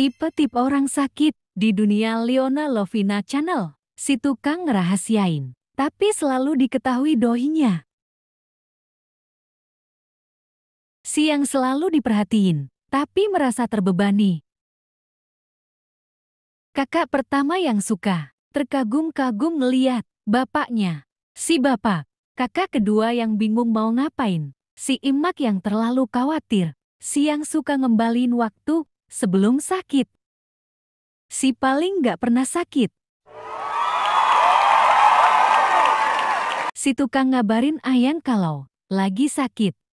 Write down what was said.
Tipe-tipe orang sakit di dunia Leona Lovina Channel. Si tukang ngerahasiain, tapi selalu diketahui dohinya. Si yang selalu diperhatiin, tapi merasa terbebani. Kakak pertama yang suka, terkagum-kagum melihat bapaknya. Si bapak, kakak kedua yang bingung mau ngapain. Si imak yang terlalu khawatir, si yang suka ngembalin waktu sebelum sakit. Si paling gak pernah sakit. Si tukang ngabarin Ayang kalau lagi sakit.